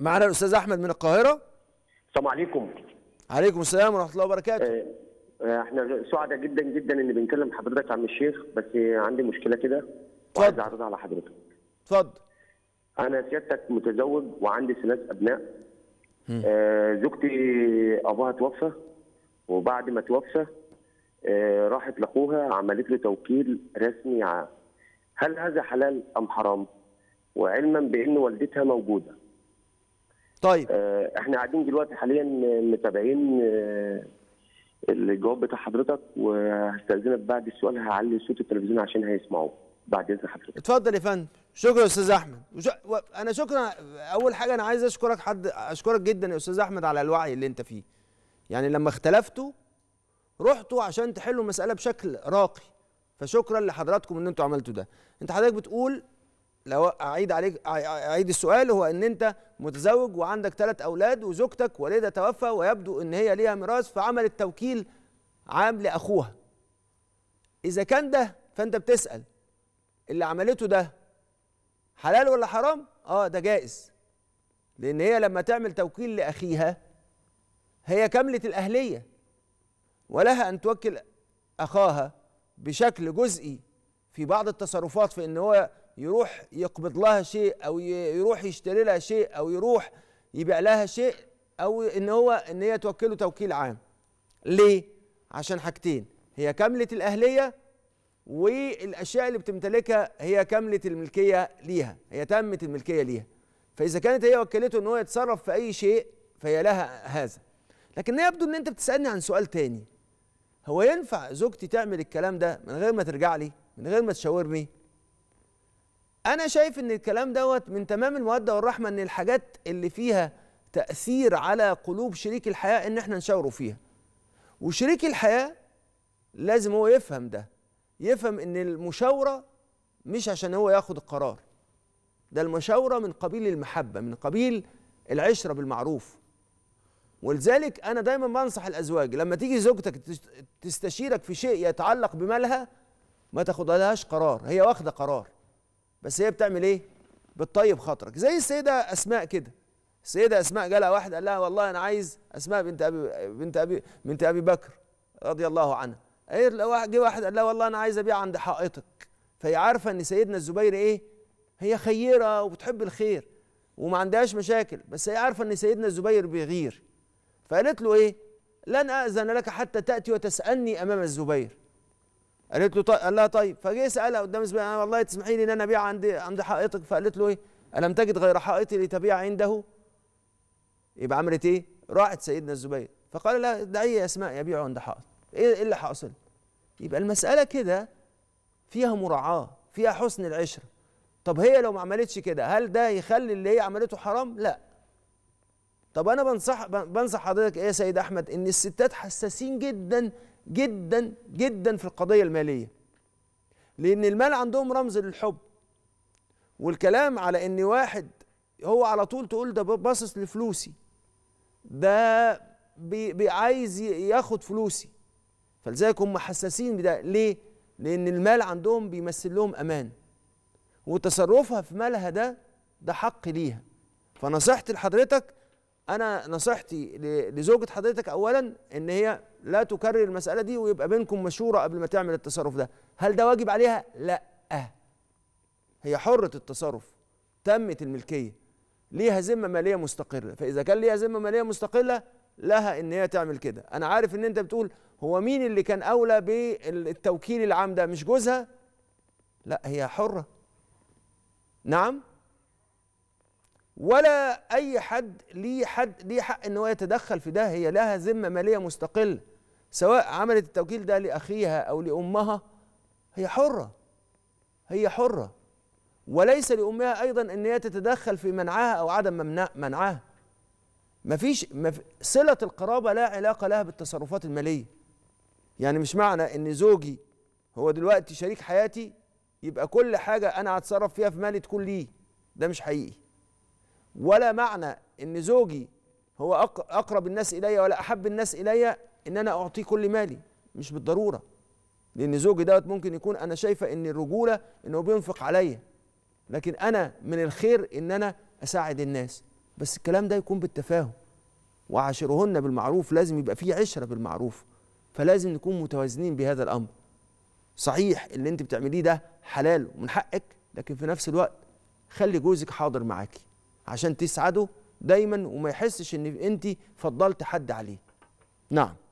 معانا الاستاذ احمد من القاهره السلام عليكم عليكم السلام ورحمه الله وبركاته آه، آه، احنا سعداء جدا جدا ان بنكلم حضرتك عم الشيخ بس عندي مشكله كده وعايز اعرضها على حضرتك اتفضل انا سيادتك متزوج وعندي ثلاث ابناء آه زوجتي ابوها توفى وبعد ما توفى آه راحت لاخوها عملت له توكيل رسمي هل هذا حلال ام حرام وعلما بان والدتها موجوده طيب آه، احنا قاعدين دلوقتي حاليا متابعين آه، الجواب بتاع حضرتك وهستاذنك بعد السؤال هعلي صوت التلفزيون عشان هيسمعوه بعد اذن حضرتك اتفضل يا فندم شكرا يا استاذ احمد وش... و... انا شكرا اول حاجه انا عايز اشكرك حد اشكرك جدا يا استاذ احمد على الوعي اللي انت فيه يعني لما اختلفتوا رحتوا عشان تحلوا المساله بشكل راقي فشكرا لحضراتكم ان انتوا عملتوا ده انت حضرتك بتقول لو اعيد عليك اعيد السؤال هو ان انت متزوج وعندك ثلاث اولاد وزوجتك والدها توفى ويبدو ان هي ليها ميراث فعملت توكيل عام لاخوها اذا كان ده فانت بتسال اللي عملته ده حلال ولا حرام اه ده جائز لان هي لما تعمل توكيل لاخيها هي كامله الاهليه ولها ان توكل اخاها بشكل جزئي في بعض التصرفات في ان هو يروح يقبض لها شيء او يروح يشتري لها شيء او يروح يبيع لها شيء او ان هو ان هي توكله توكيل عام ليه عشان حاجتين هي كامله الاهليه والاشياء اللي بتمتلكها هي كامله الملكيه ليها هي تامه الملكيه ليها فاذا كانت هي وكلته ان هو يتصرف في اي شيء فهي لها هذا لكن يبدو ان انت بتسالني عن سؤال تاني هو ينفع زوجتي تعمل الكلام ده من غير ما ترجع لي من غير ما تشاورني انا شايف ان الكلام دوت من تمام الموده والرحمه ان الحاجات اللي فيها تاثير على قلوب شريك الحياه ان احنا نشاوره فيها وشريك الحياه لازم هو يفهم ده يفهم ان المشاوره مش عشان هو ياخد القرار ده المشاوره من قبيل المحبه من قبيل العشره بالمعروف ولذلك انا دايما بنصح الازواج لما تيجي زوجتك تستشيرك في شيء يتعلق بمالها ما تاخدلهاش قرار هي واخده قرار بس هي بتعمل ايه بتطيب خاطرك زي السيده اسماء كده السيده اسماء جالها واحد قال لها والله انا عايز اسماء بنت ابي بنت ابي بنت ابي بكر رضي الله عنها إيه جه واحد قال لها والله انا عايز ابيع عند حائطك فهي عارفه ان سيدنا الزبير ايه هي خيره وبتحب الخير وما عندهاش مشاكل بس هي عارفه ان سيدنا الزبير بيغير فقالت له ايه لن اذن لك حتى تاتي وتسالني امام الزبير قالت له طيب قال لها طيب فجه سالها قدام زبائن انا والله تسمحي لي ان انا ابيع عند عند حائطك فقالت له ايه الم تجد غير حائطي لتبيع عنده يبقى عملت ايه راحت سيدنا الزبير فقال لها دعي يا اسماء يبيع عند حائط إيه, ايه اللي حاصل يبقى المساله كده فيها مراعاه فيها حسن العشره طب هي لو ما عملتش كده هل ده يخلي اللي هي عملته حرام لا طب انا بنصح بنصح حضرتك ايه يا سيد احمد ان الستات حساسين جدا جدا جدا في القضيه الماليه لان المال عندهم رمز للحب والكلام على ان واحد هو على طول تقول ده باصص لفلوسي ده بي بي عايز ياخد فلوسي فلذلك هم حساسين بده ليه لان المال عندهم بيمثل لهم امان وتصرفها في مالها ده ده حق ليها فنصيحتي لحضرتك انا نصيحتي لزوجة حضرتك اولا ان هي لا تكرر المسألة دي ويبقى بينكم مشورة قبل ما تعمل التصرف ده هل ده واجب عليها؟ لا هي حرة التصرف تمت الملكية ليها ذمة مالية مستقلة فإذا كان ليها ذمة مالية مستقلة لها ان هي تعمل كده انا عارف ان انت بتقول هو مين اللي كان اولى بالتوكيل العام ده مش جوزها لا هي حره نعم ولا اي حد ليه حد ليه حق ان هو يتدخل في ده هي لها ذمه ماليه مستقله سواء عملت التوكيل ده لاخيها او لامها هي حره هي حره وليس لامها ايضا ان هي تتدخل في منعها او عدم ممنع منعها مفيش مف... صله القرابه لا علاقه لها بالتصرفات الماليه يعني مش معنى ان زوجي هو دلوقتي شريك حياتي يبقى كل حاجه انا هتصرف فيها في مالي تكون ليه ده مش حقيقي ولا معنى ان زوجي هو اقرب الناس الي ولا احب الناس الي ان انا اعطيه كل مالي مش بالضروره لان زوجي دوت ممكن يكون انا شايفه ان الرجوله انه بينفق عليا لكن انا من الخير ان انا اساعد الناس بس الكلام ده يكون بالتفاهم وعاشرهن بالمعروف لازم يبقى فيه عشره بالمعروف فلازم نكون متوازنين بهذا الامر صحيح اللي انت بتعمليه ده حلال ومن حقك لكن في نفس الوقت خلي جوزك حاضر معاكي عشان تسعده دايما وما يحسش ان انت فضلت حد عليه نعم